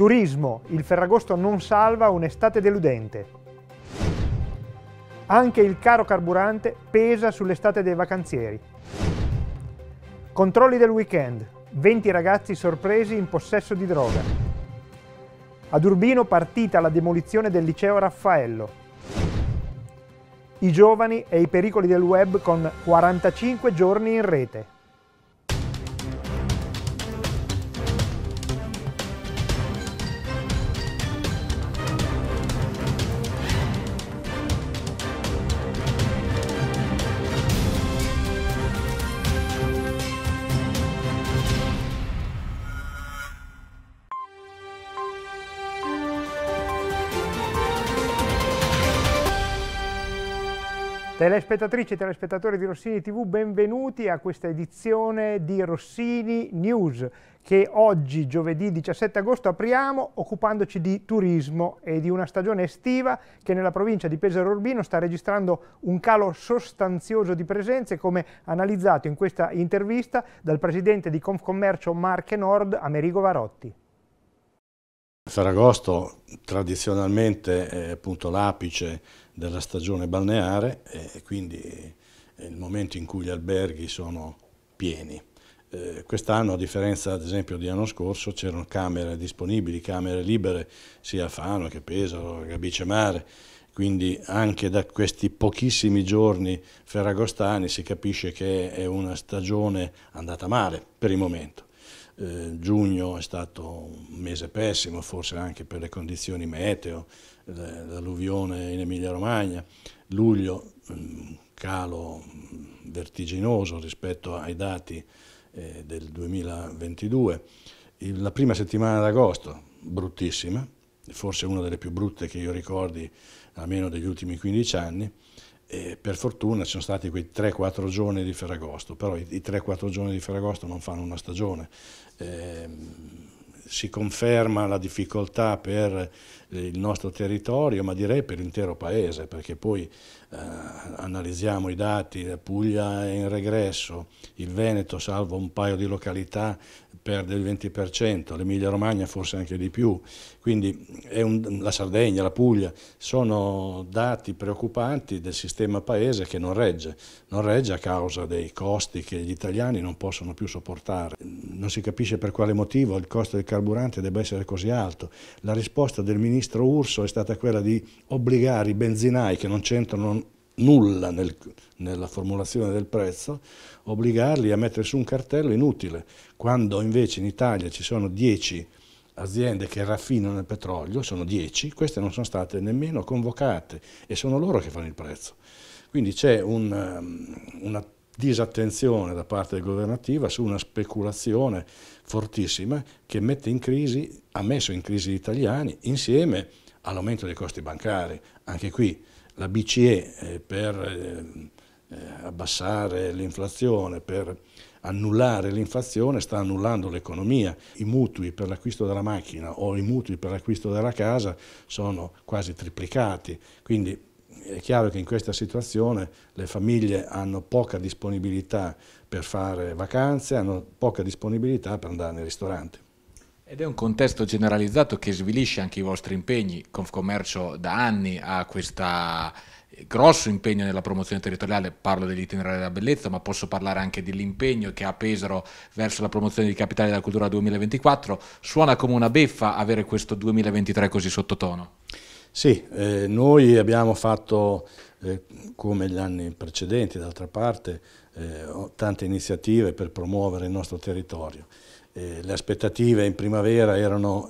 Turismo, il Ferragosto non salva un'estate deludente. Anche il caro carburante pesa sull'estate dei vacanzieri. Controlli del weekend, 20 ragazzi sorpresi in possesso di droga. Ad Urbino partita la demolizione del liceo Raffaello. I giovani e i pericoli del web con 45 giorni in rete. Telespettatrici e telespettatori di Rossini TV, benvenuti a questa edizione di Rossini News che oggi, giovedì 17 agosto, apriamo occupandoci di turismo e di una stagione estiva che nella provincia di Pesaro Urbino sta registrando un calo sostanzioso di presenze come analizzato in questa intervista dal presidente di Confcommercio Marche Nord, Amerigo Varotti. Ferragosto tradizionalmente è appunto l'apice della stagione balneare e quindi è il momento in cui gli alberghi sono pieni. Eh, Quest'anno, a differenza ad esempio di anno scorso, c'erano camere disponibili, camere libere sia a Fano che a Pesaro, che a Bicemare, quindi anche da questi pochissimi giorni ferragostani si capisce che è una stagione andata male per il momento. Eh, giugno è stato un mese pessimo, forse anche per le condizioni meteo, l'alluvione in Emilia-Romagna. Luglio, mm, calo mm, vertiginoso rispetto ai dati eh, del 2022. la prima settimana d'agosto, bruttissima, forse una delle più brutte che io ricordi almeno degli ultimi 15 anni. E per fortuna ci sono stati quei 3-4 giorni di Ferragosto, però i, 3-4 giorni di Ferragosto non fanno una stagione. Eh, si conferma la difficoltà per eh, il nostro territorio, ma direi per l'intero paese, perché poi eh, analizziamo i dati, la Puglia è in regresso, il Veneto, salvo un paio di località, perde il 20%, l'Emilia Romagna forse anche di più, quindi un, la Sardegna, la Puglia, sono dati preoccupanti del sistema paese che non regge, non regge a causa dei costi che gli italiani non possono più sopportare. Non si capisce per quale motivo il costo del carburante carburante debba essere così alto. La risposta del ministro Urso è stata quella di obbligare i benzinai che non c'entrano nulla nel, nella formulazione del prezzo, obbligarli a mettere su un cartello inutile, quando invece in Italia ci sono 10 aziende che raffinano il petrolio, sono 10, queste non sono state nemmeno convocate e sono loro che fanno il prezzo. Quindi c'è un, ehm, una disattenzione da parte governativa su una speculazione fortissima che crisi, ha messo in crisi gli italiani insieme all'aumento dei costi bancari. Anche qui la BCE eh, per eh, eh, abbassare l'inflazione, per annullare l'inflazione sta annullando l'economia. I mutui per l'acquisto della macchina o i mutui per l'acquisto della casa sono quasi triplicati, quindi è chiaro che in questa situazione le famiglie hanno poca disponibilità per fare vacanze, hanno poca disponibilità per andare nei ristoranti. Ed è un contesto generalizzato che svilisce anche i vostri impegni. Confcommercio da anni ha questo eh, grosso impegno nella promozione territoriale, parlo dell'itinerario della bellezza, ma posso parlare anche dell'impegno che ha Pesaro verso la promozione di capitale della cultura 2024. Suona come una beffa avere questo 2023 così sottotono. Sì, eh, noi abbiamo fatto, eh, come gli anni precedenti d'altra parte, eh, tante iniziative per promuovere il nostro territorio. Eh, le aspettative in primavera erano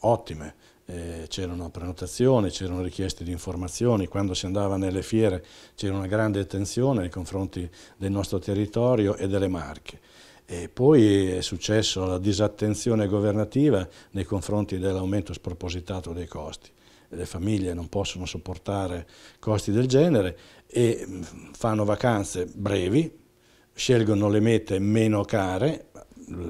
ottime, eh, c'erano prenotazioni, c'erano richieste di informazioni, quando si andava nelle fiere c'era una grande attenzione nei confronti del nostro territorio e delle marche. E poi è successo la disattenzione governativa nei confronti dell'aumento spropositato dei costi le famiglie non possono sopportare costi del genere e mm, fanno vacanze brevi, scelgono le mete meno care,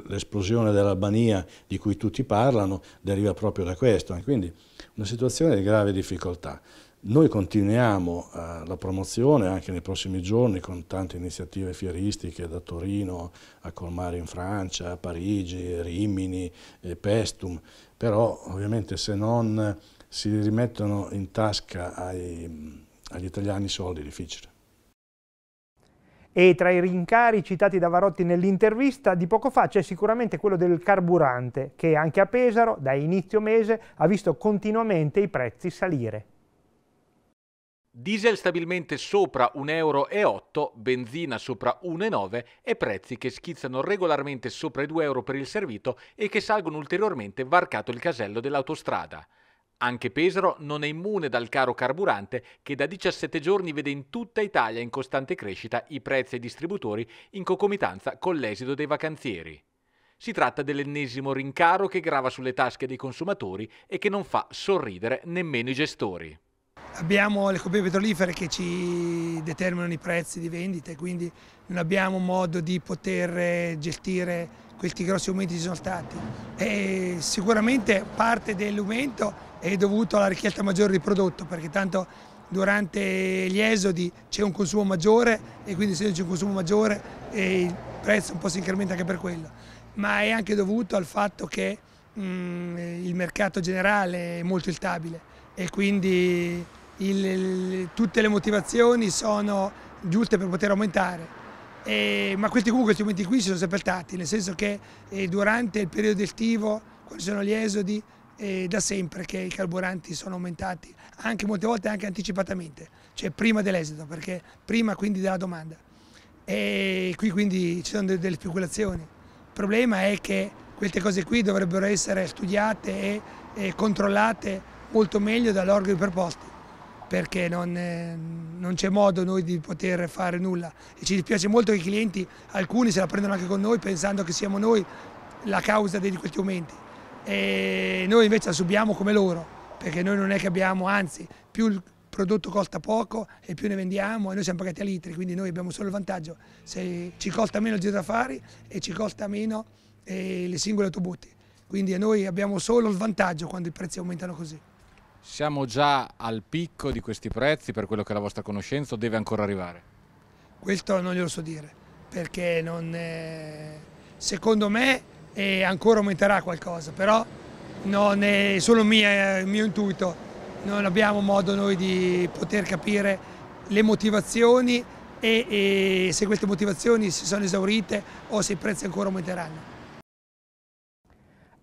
l'esplosione dell'Albania di cui tutti parlano deriva proprio da questo, eh, quindi una situazione di grave difficoltà. Noi continuiamo eh, la promozione anche nei prossimi giorni con tante iniziative fieristiche da Torino a Colmare in Francia, a Parigi, Rimini, eh, Pestum, però ovviamente se non si rimettono in tasca ai, agli italiani soldi difficili. E tra i rincari citati da Varotti nell'intervista di poco fa c'è sicuramente quello del carburante, che anche a Pesaro, da inizio mese, ha visto continuamente i prezzi salire. Diesel stabilmente sopra 1,8 euro, benzina sopra 1,9 e prezzi che schizzano regolarmente sopra i 2 euro per il servito e che salgono ulteriormente varcato il casello dell'autostrada. Anche Pesaro non è immune dal caro carburante che da 17 giorni vede in tutta Italia in costante crescita i prezzi ai distributori in concomitanza con l'esito dei vacanzieri. Si tratta dell'ennesimo rincaro che grava sulle tasche dei consumatori e che non fa sorridere nemmeno i gestori. Abbiamo le coppie petrolifere che ci determinano i prezzi di vendita e quindi non abbiamo modo di poter gestire questi grossi aumenti ci sono stati. E sicuramente parte dell'aumento è dovuto alla richiesta maggiore di prodotto perché tanto durante gli esodi c'è un consumo maggiore e quindi se c'è un consumo maggiore eh, il prezzo un po' si incrementa anche per quello, ma è anche dovuto al fatto che mh, mm, il mercato generale è molto instabile e quindi il, il, tutte le motivazioni sono giuste per poter aumentare. Eh, ma questi, comunque, questi momenti qui si sono sempre stati, nel senso che eh, durante il periodo estivo, quando ci sono gli esodi, eh, da sempre che i carburanti sono aumentati, anche molte volte anche anticipatamente, cioè prima dell'esodo, perché prima quindi della domanda. E qui quindi ci sono delle, delle speculazioni. Il problema è che queste cose qui dovrebbero essere studiate e, e controllate molto meglio dall'organo di preposto perché non, eh, non c'è modo noi di poter fare nulla e ci dispiace molto che i clienti, alcuni se la prendono anche con noi pensando che siamo noi la causa di questi aumenti e noi invece la subiamo come loro perché noi non è che abbiamo, anzi più il prodotto costa poco e più ne vendiamo e noi siamo pagati a litri quindi noi abbiamo solo il vantaggio se ci costa meno il giro d'affari e ci costa meno eh, le singole autobutti quindi noi abbiamo solo il vantaggio quando i prezzi aumentano così. Siamo già al picco di questi prezzi per quello che è la vostra conoscenza o deve ancora arrivare? Questo non glielo so dire perché è... Eh, secondo me eh, ancora aumenterà qualcosa, però non è solo mia, il mio intuito, non abbiamo modo noi di poter capire le motivazioni e, e se queste motivazioni si sono esaurite o se i prezzi ancora aumenteranno.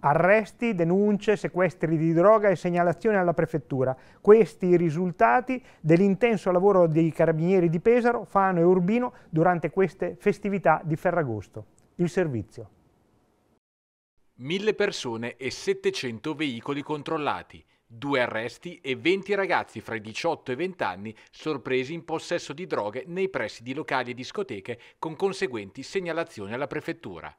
Arresti, denunce, sequestri di droga e segnalazioni alla prefettura. Questi i risultati dell'intenso lavoro dei carabinieri di Pesaro, Fano e Urbino durante queste festività di Ferragosto. Il servizio. 1000 persone e 700 veicoli controllati, due arresti e 20 ragazzi fra i 18 e i 20 anni sorpresi in possesso di droghe nei pressi di locali e discoteche con conseguenti segnalazioni alla prefettura.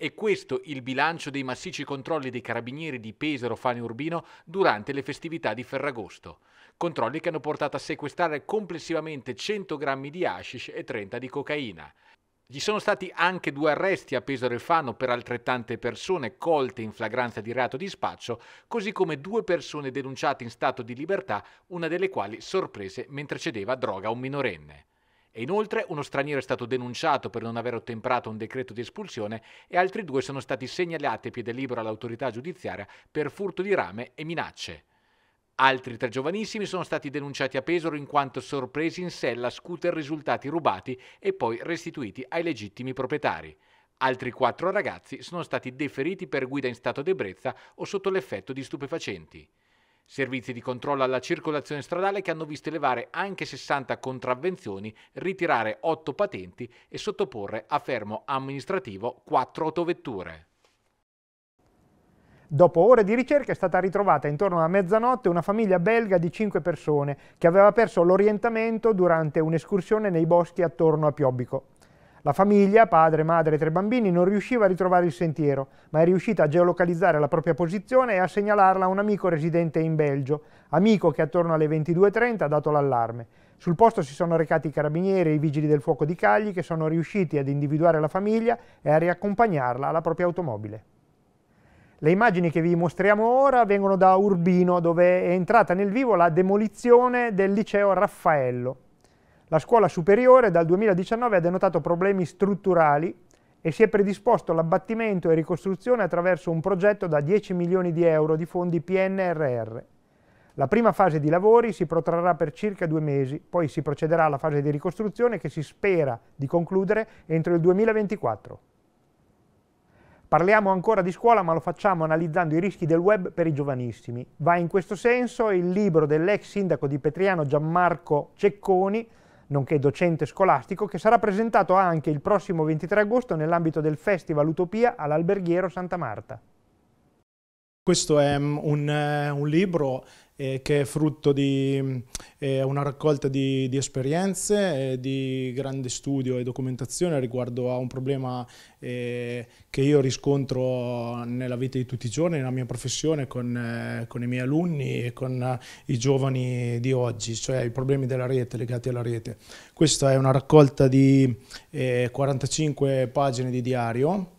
E questo il bilancio dei massicci controlli dei carabinieri di Pesaro Fani Urbino durante le festività di Ferragosto. Controlli che hanno portato a sequestrare complessivamente 100 grammi di hashish e 30 di cocaina. Ci sono stati anche due arresti a Pesaro e Fano per altrettante persone colte in flagranza di reato di spaccio, così come due persone denunciate in stato di libertà, una delle quali sorprese mentre cedeva droga a un minorenne. E inoltre uno straniero è stato denunciato per non aver ottemperato un decreto di espulsione e altri due sono stati segnalati a piede libero all'autorità giudiziaria per furto di rame e minacce. Altri tre giovanissimi sono stati denunciati a Pesaro in quanto sorpresi in sella scooter risultati rubati e poi restituiti ai legittimi proprietari. Altri quattro ragazzi sono stati deferiti per guida in stato d'ebbrezza o sotto l'effetto di stupefacenti. Servizi di controllo alla circolazione stradale che hanno visto elevare anche 60 contravvenzioni, ritirare 8 patenti e sottoporre a fermo amministrativo 4 autovetture. Dopo ore di ricerca è stata ritrovata intorno a mezzanotte una famiglia belga di 5 persone che aveva perso l'orientamento durante un'escursione nei boschi attorno a Piobbico. La famiglia, padre, madre e tre bambini, non riusciva a ritrovare il sentiero, ma è riuscita a geolocalizzare la propria posizione e a segnalarla a un amico residente in Belgio, amico che attorno alle 22.30 ha dato l'allarme. Sul posto si sono recati i carabinieri e i vigili del fuoco di Cagli che sono riusciti ad individuare la famiglia e a riaccompagnarla alla propria automobile. Le immagini che vi mostriamo ora vengono da Urbino, dove è entrata nel vivo la demolizione del liceo Raffaello, la scuola superiore dal 2019 ha denotato problemi strutturali e si è predisposto l'abbattimento e ricostruzione attraverso un progetto da 10 milioni di euro di fondi PNRR. La prima fase di lavori si protrarrà per circa due mesi, poi si procederà alla fase di ricostruzione che si spera di concludere entro il 2024. Parliamo ancora di scuola ma lo facciamo analizzando i rischi del web per i giovanissimi. Va in questo senso il libro dell'ex sindaco di Petriano Gianmarco Cecconi nonché docente scolastico, che sarà presentato anche il prossimo 23 agosto nell'ambito del Festival Utopia all'Alberghiero Santa Marta. Questo è mm, un, eh, un libro eh, che è frutto di eh, una raccolta di, di esperienze, eh, di grande studio e documentazione riguardo a un problema eh, che io riscontro nella vita di tutti i giorni, nella mia professione, con, eh, con i miei alunni e con i giovani di oggi, cioè i problemi della rete, legati alla rete. Questa è una raccolta di 45 pagine di diario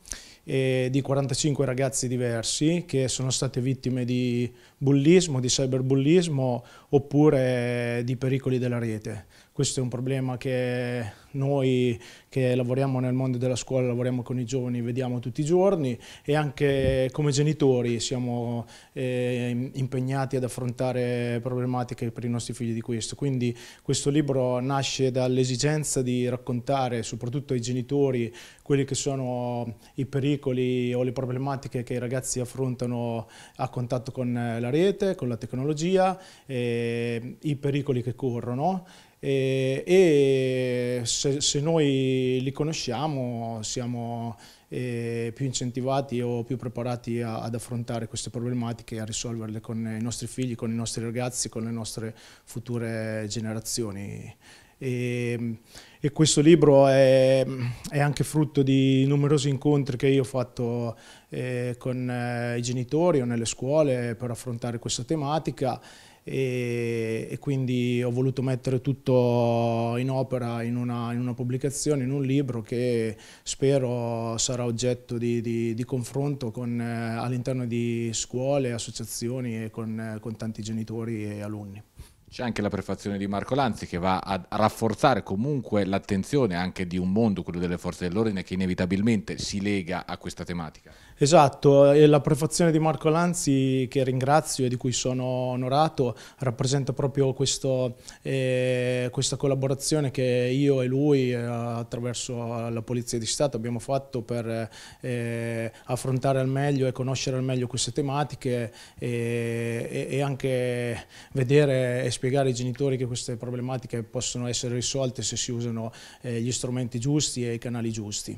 eh, di 45 ragazzi diversi che sono state vittime di bullismo, di cyberbullismo oppure di pericoli della rete. Questo è un problema che noi che lavoriamo nel mondo della scuola, lavoriamo con i giovani, vediamo tutti i giorni e anche come genitori siamo eh, impegnati ad affrontare problematiche per i nostri figli di questo. Quindi questo libro nasce dall'esigenza di raccontare soprattutto ai genitori quelli che sono i pericoli o le problematiche che i ragazzi affrontano a contatto con la la rete, con la tecnologia, eh, i pericoli che corrono eh, e se, se, noi li conosciamo siamo eh, più incentivati o più preparati a, ad affrontare queste problematiche e a risolverle con i nostri figli, con i nostri ragazzi, con le nostre future generazioni. E, ehm, e questo libro è, è, anche frutto di numerosi incontri che io ho fatto eh, con eh, i genitori o nelle scuole per affrontare questa tematica e, e quindi ho voluto mettere tutto in opera in una, in una, pubblicazione, in un libro che spero sarà oggetto di, di, di confronto eh, all'interno di scuole, associazioni e con, eh, con tanti genitori e alunni. C'è anche la prefazione di Marco Lanzi che va a rafforzare comunque l'attenzione anche di un mondo, quello delle forze dell'ordine, che inevitabilmente si lega a questa tematica. Esatto, e la prefazione di Marco Lanzi, che ringrazio e di cui sono onorato, rappresenta proprio questo, eh, questa collaborazione che io e lui, eh, attraverso la Polizia di Stato, abbiamo fatto per eh, affrontare al meglio e conoscere al meglio queste tematiche eh, e, e anche vedere e spiegare ai genitori che queste problematiche possono essere risolte se si usano eh, gli strumenti giusti e i canali giusti.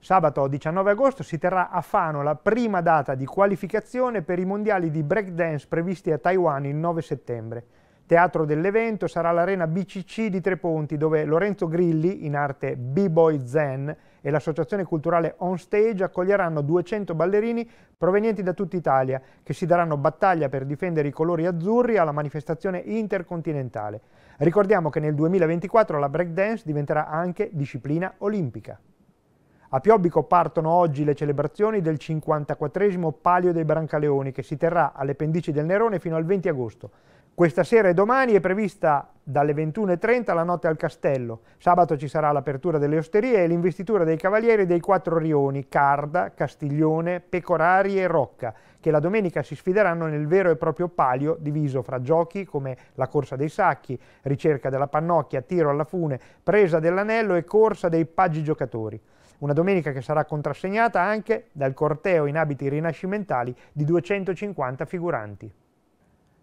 Sabato 19 agosto si terrà a Fano la prima data di qualificazione per i mondiali di breakdance previsti a Taiwan il 9 settembre. Teatro dell'evento sarà l'arena BCC di Tre Ponti dove Lorenzo Grilli, in arte B-Boy Zen, e l'associazione culturale On Stage accoglieranno 200 ballerini provenienti da tutta Italia che si daranno battaglia per difendere i colori azzurri alla manifestazione intercontinentale. Ricordiamo che nel 2024 la breakdance diventerà anche disciplina olimpica. A Piobbico partono oggi le celebrazioni del 54 Palio dei Brancaleoni che si terrà alle pendici del Nerone fino al 20 agosto. Questa sera e domani è prevista dalle 21.30 la notte al castello. Sabato ci sarà l'apertura delle osterie e l'investitura dei cavalieri dei quattro rioni, Carda, Castiglione, Pecorari e Rocca, che la domenica si sfideranno nel vero e proprio palio diviso fra giochi come la corsa dei sacchi, ricerca della pannocchia, tiro alla fune, presa dell'anello e corsa dei paggi giocatori. Una domenica che sarà contrassegnata anche dal corteo in abiti rinascimentali di 250 figuranti.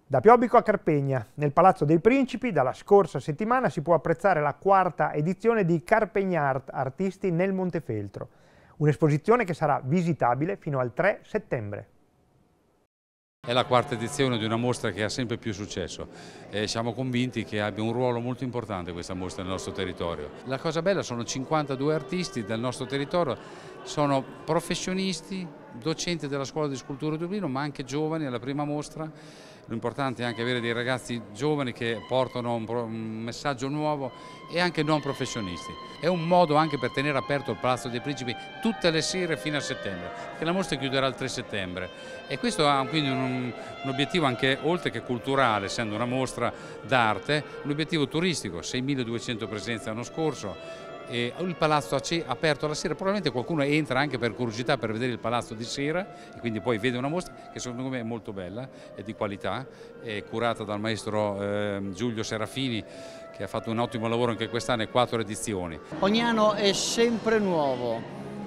Da Piobico a Carpegna, nel Palazzo dei Principi, dalla scorsa settimana si può apprezzare la quarta edizione di Carpegnart Artisti nel Montefeltro, un'esposizione che sarà visitabile fino al 3 settembre. È la quarta edizione di una mostra che ha sempre più successo e siamo convinti che abbia un ruolo molto importante questa mostra nel nostro territorio. La cosa bella sono 52 artisti del nostro territorio, sono professionisti, docenti della scuola di scultura di Dublino ma anche giovani alla prima mostra l'importante è anche avere dei ragazzi giovani che portano un, un, messaggio nuovo e anche non professionisti. È un modo anche per tenere aperto il Palazzo dei Principi tutte le sere fino a settembre, perché la mostra chiuderà il 3 settembre e questo ha quindi un, un obiettivo anche oltre che culturale, essendo una mostra d'arte, un obiettivo turistico, 6.200 presenze l'anno scorso, eh, il palazzo aperto la sera, probabilmente qualcuno entra anche per curiosità per vedere il palazzo di sera e quindi poi vede una mostra che secondo me è molto bella e di qualità, è curata dal maestro eh, Giulio Serafini che ha fatto un ottimo lavoro anche quest'anno e quattro edizioni. Ogni anno è sempre nuovo,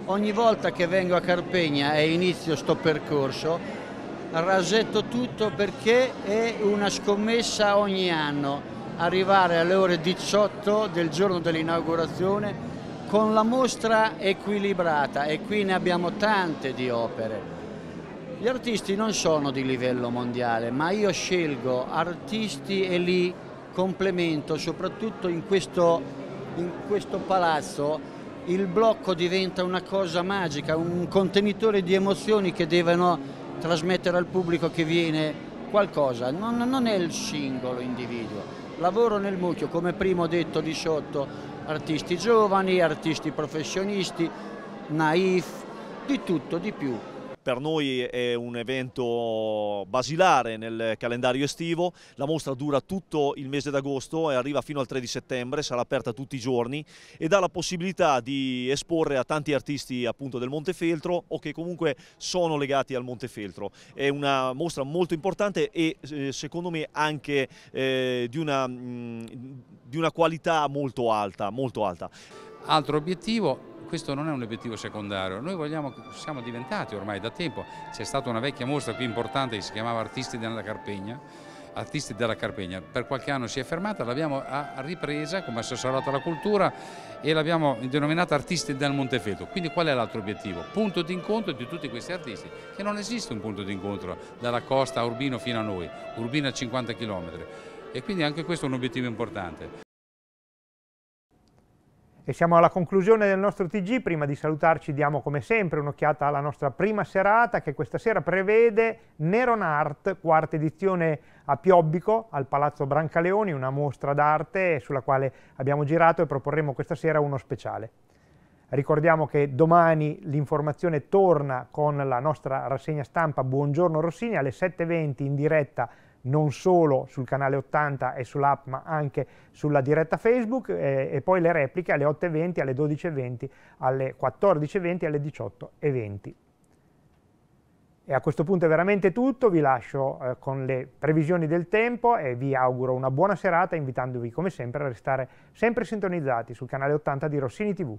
ogni volta che vengo a Carpegna e inizio sto percorso rasetto tutto perché è una scommessa ogni anno arrivare alle ore 18 del giorno dell'inaugurazione con la mostra equilibrata e qui ne abbiamo tante di opere. Gli artisti non sono di livello mondiale, ma io scelgo artisti e li complemento, soprattutto in questo, in questo palazzo il blocco diventa una cosa magica, un contenitore di emozioni che devono trasmettere al pubblico che viene qualcosa, non, non è il singolo individuo, Lavoro nel mucchio, come prima ho detto di sotto, artisti giovani, artisti professionisti, naif, di tutto, di più per noi è un evento basilare nel calendario estivo, la mostra dura tutto il mese d'agosto e arriva fino al 3 di settembre, sarà aperta tutti i giorni e dà la possibilità di esporre a tanti artisti appunto del Montefeltro o che comunque sono legati al Montefeltro. È una mostra molto importante e eh, secondo me anche eh, di, una, mh, mm, di una qualità molto alta, molto alta. Altro obiettivo questo non è un obiettivo secondario, noi vogliamo, siamo diventati ormai da tempo, c'è stata una vecchia mostra qui importante che si chiamava Artisti della Carpegna, Artisti della Carpegna, per qualche anno si è fermata, l'abbiamo ripresa come assessorato alla cultura e l'abbiamo denominata Artisti del Montefeltro, quindi qual è l'altro obiettivo? Punto di incontro di tutti questi artisti, che non esiste un punto di incontro dalla costa a Urbino fino a noi, Urbino a 50 km e quindi anche questo è un obiettivo importante. E siamo alla conclusione del nostro TG, prima di salutarci diamo come sempre un'occhiata alla nostra prima serata che questa sera prevede Neron Art, quarta edizione a Piobbico al Palazzo Brancaleoni, una mostra d'arte sulla quale abbiamo girato e proporremo questa sera uno speciale. Ricordiamo che domani l'informazione torna con la nostra rassegna stampa Buongiorno Rossini alle 7.20 in diretta non solo sul canale 80 e sull'app ma anche sulla diretta Facebook e, e poi le repliche alle 8.20, alle 12.20, alle 14.20 alle 18.20. E a questo punto è veramente tutto, vi lascio eh, con le previsioni del tempo e vi auguro una buona serata invitandovi come sempre a restare sempre sintonizzati sul canale 80 di Rossini TV.